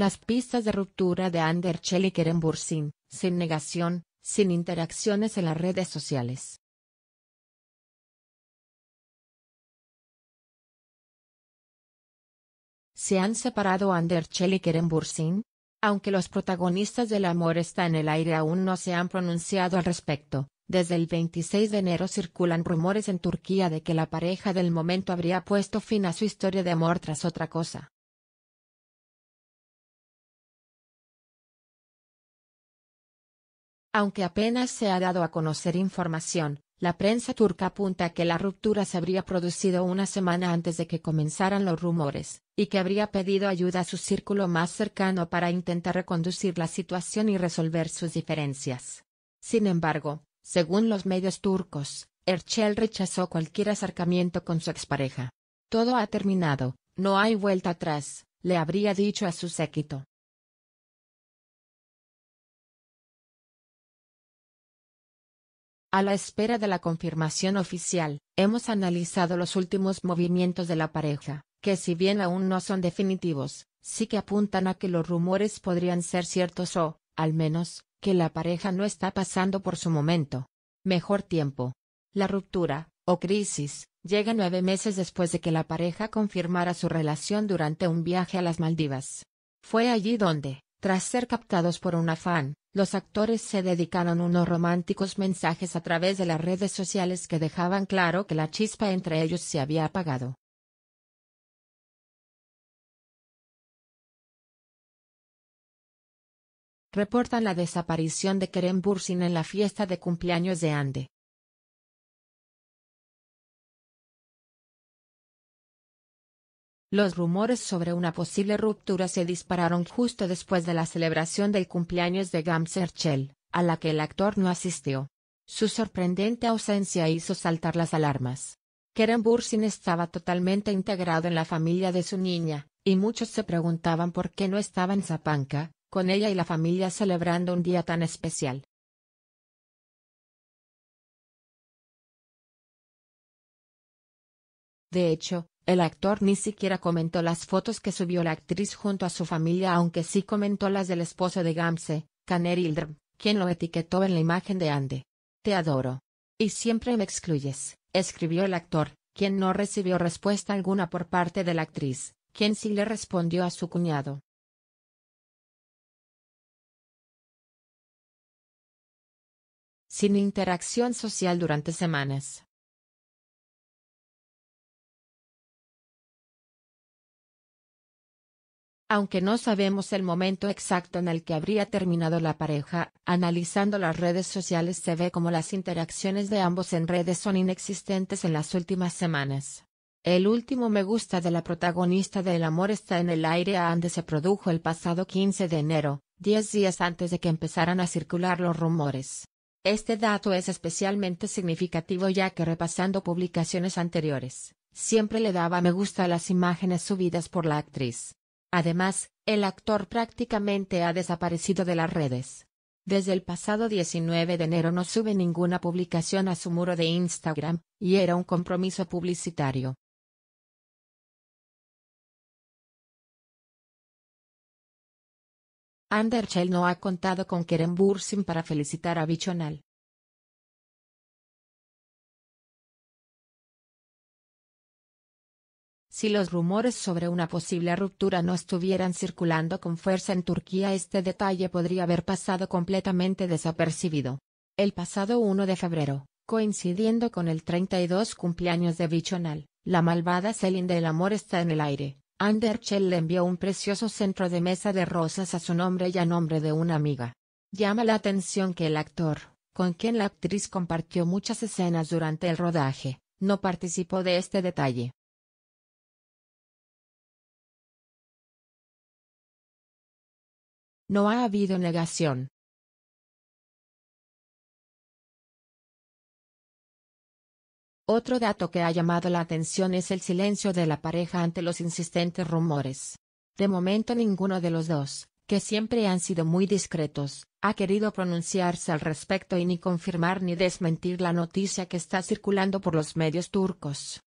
Las pistas de ruptura de Ander y y Bursin, sin negación, sin interacciones en las redes sociales. ¿Se han separado Ander y y Bursin? Aunque los protagonistas del amor está en el aire aún no se han pronunciado al respecto, desde el 26 de enero circulan rumores en Turquía de que la pareja del momento habría puesto fin a su historia de amor tras otra cosa. Aunque apenas se ha dado a conocer información, la prensa turca apunta que la ruptura se habría producido una semana antes de que comenzaran los rumores, y que habría pedido ayuda a su círculo más cercano para intentar reconducir la situación y resolver sus diferencias. Sin embargo, según los medios turcos, Erchel rechazó cualquier acercamiento con su expareja. Todo ha terminado, no hay vuelta atrás, le habría dicho a su séquito. A la espera de la confirmación oficial, hemos analizado los últimos movimientos de la pareja, que si bien aún no son definitivos, sí que apuntan a que los rumores podrían ser ciertos o, al menos, que la pareja no está pasando por su momento. Mejor tiempo. La ruptura, o crisis, llega nueve meses después de que la pareja confirmara su relación durante un viaje a las Maldivas. Fue allí donde, tras ser captados por un afán, los actores se dedicaron unos románticos mensajes a través de las redes sociales que dejaban claro que la chispa entre ellos se había apagado. Reportan la desaparición de Kerem Bursin en la fiesta de cumpleaños de Ande. Los rumores sobre una posible ruptura se dispararon justo después de la celebración del cumpleaños de Gamserchel, a la que el actor no asistió. Su sorprendente ausencia hizo saltar las alarmas. Keren Bursin estaba totalmente integrado en la familia de su niña, y muchos se preguntaban por qué no estaba en Zapanca, con ella y la familia celebrando un día tan especial. De hecho, el actor ni siquiera comentó las fotos que subió la actriz junto a su familia aunque sí comentó las del esposo de Gamse, Caner Ildrm, quien lo etiquetó en la imagen de Ande. Te adoro. Y siempre me excluyes, escribió el actor, quien no recibió respuesta alguna por parte de la actriz, quien sí le respondió a su cuñado. Sin interacción social durante semanas. Aunque no sabemos el momento exacto en el que habría terminado la pareja, analizando las redes sociales se ve como las interacciones de ambos en redes son inexistentes en las últimas semanas. El último me gusta de la protagonista del amor está en el aire a donde se produjo el pasado 15 de enero, diez días antes de que empezaran a circular los rumores. Este dato es especialmente significativo ya que repasando publicaciones anteriores, siempre le daba me gusta a las imágenes subidas por la actriz. Además, el actor prácticamente ha desaparecido de las redes. Desde el pasado 19 de enero no sube ninguna publicación a su muro de Instagram, y era un compromiso publicitario. Anderchel no ha contado con Keren Bursin para felicitar a Bichonal. Si los rumores sobre una posible ruptura no estuvieran circulando con fuerza en Turquía este detalle podría haber pasado completamente desapercibido. El pasado 1 de febrero, coincidiendo con el 32 cumpleaños de Bichonal, la malvada Selin del amor está en el aire. Anderchel le envió un precioso centro de mesa de rosas a su nombre y a nombre de una amiga. Llama la atención que el actor, con quien la actriz compartió muchas escenas durante el rodaje, no participó de este detalle. No ha habido negación. Otro dato que ha llamado la atención es el silencio de la pareja ante los insistentes rumores. De momento ninguno de los dos, que siempre han sido muy discretos, ha querido pronunciarse al respecto y ni confirmar ni desmentir la noticia que está circulando por los medios turcos.